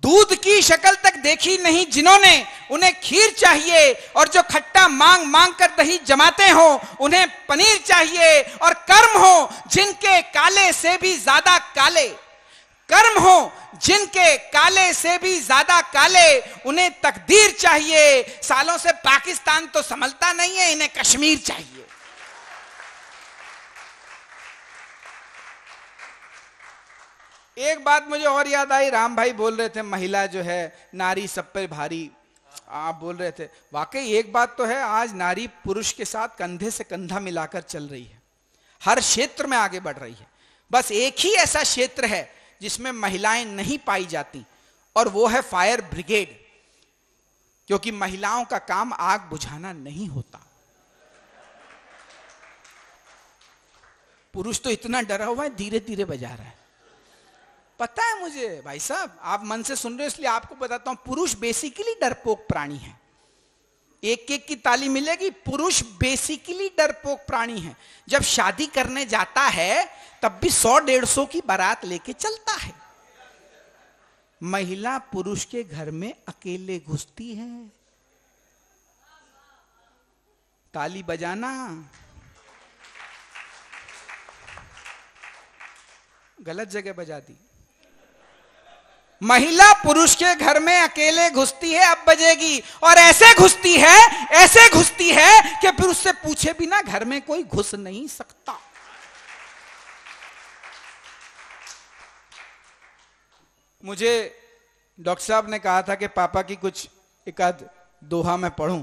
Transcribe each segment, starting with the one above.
दूध की शक्ल तक देखी नहीं जिन्होंने उन्हें खीर चाहिए और जो खट्टा मांग मांग कर दही जमाते हो उन्हें पनीर चाहिए और कर्म हो जिनके काले से भी ज्यादा काले कर्म हो जिनके काले से भी ज्यादा काले उन्हें तकदीर चाहिए सालों से पाकिस्तान तो संभलता नहीं है इन्हें कश्मीर चाहिए एक बात मुझे और याद आई राम भाई बोल रहे थे महिला जो है नारी सब पर भारी आप बोल रहे थे वाकई एक बात तो है आज नारी पुरुष के साथ कंधे से कंधा मिलाकर चल रही है हर क्षेत्र में आगे बढ़ रही है बस एक ही ऐसा क्षेत्र है जिसमें महिलाएं नहीं पाई जाती और वो है फायर ब्रिगेड क्योंकि महिलाओं का काम आग बुझाना नहीं होता पुरुष तो इतना डरा हुआ है धीरे धीरे बजा रहा है पता है मुझे भाई साहब आप मन से सुन रहे हो इसलिए आपको बताता हूं पुरुष बेसिकली डरपोक प्राणी है एक एक की ताली मिलेगी पुरुष बेसिकली डरपोक प्राणी है जब शादी करने जाता है तब भी सौ डेढ़ सौ की बारात लेके चलता है महिला पुरुष के घर में अकेले घुसती है ताली बजाना गलत जगह बजा दी महिला पुरुष के घर में अकेले घुसती है अब बजेगी और ऐसे घुसती है ऐसे घुसती है कि फिर उससे पूछे बिना घर में कोई घुस नहीं सकता मुझे डॉक्टर साहब ने कहा था कि पापा की कुछ एकाध दोहा मैं पढ़ूं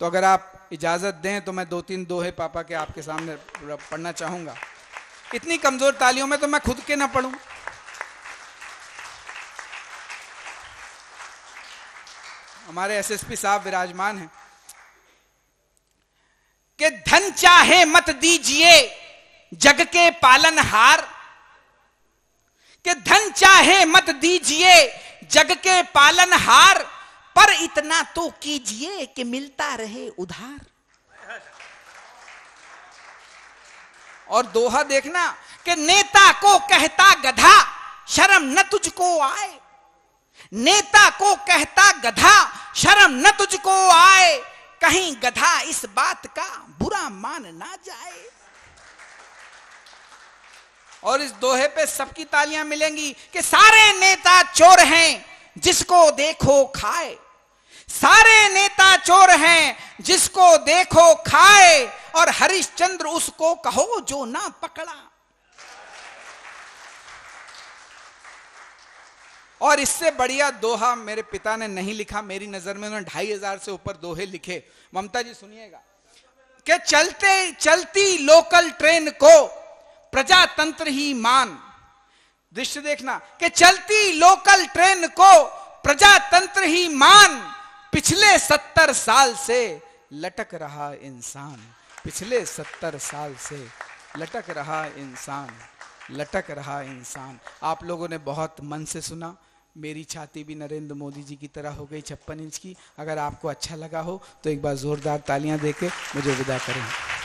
तो अगर आप इजाजत दें तो मैं दो तीन दोहे पापा के आपके सामने पढ़ना चाहूंगा इतनी कमजोर तालियों में तो मैं खुद के ना पढ़ूं हमारे एसएसपी साहब विराजमान हैं कि धन चाहे मत दीजिए जग के पालन हार कि धन चाहे मत दीजिए जग के पालन हार पर इतना तो कीजिए कि मिलता रहे उधार और दोहा देखना कि नेता को कहता गधा शर्म न तुझको आए नेता को कहता गधा शर्म न तुझको आए कहीं गधा इस बात का बुरा मान ना जाए और इस दोहे पे सबकी तालियां मिलेंगी कि सारे नेता चोर हैं जिसको देखो खाए सारे नेता चोर हैं जिसको देखो खाए और हरिश्चंद्र उसको कहो जो ना पकड़ा और इससे बढ़िया दोहा मेरे पिता ने नहीं लिखा मेरी नजर में उन्होंने ढाई हजार से ऊपर दोहे लिखे ममता जी सुनिएगा कि चलते चलती लोकल ट्रेन को प्रजातंत्र ही मान दृश्य देखना कि चलती लोकल ट्रेन को प्रजातंत्र ही मान पिछले सत्तर साल से लटक रहा इंसान पिछले सत्तर साल से लटक रहा इंसान लटक रहा इंसान आप लोगों ने बहुत मन से सुना मेरी छाती भी नरेंद्र मोदी जी की तरह हो गई छप्पन इंच की अगर आपको अच्छा लगा हो तो एक बार ज़ोरदार तालियां देके मुझे विदा करें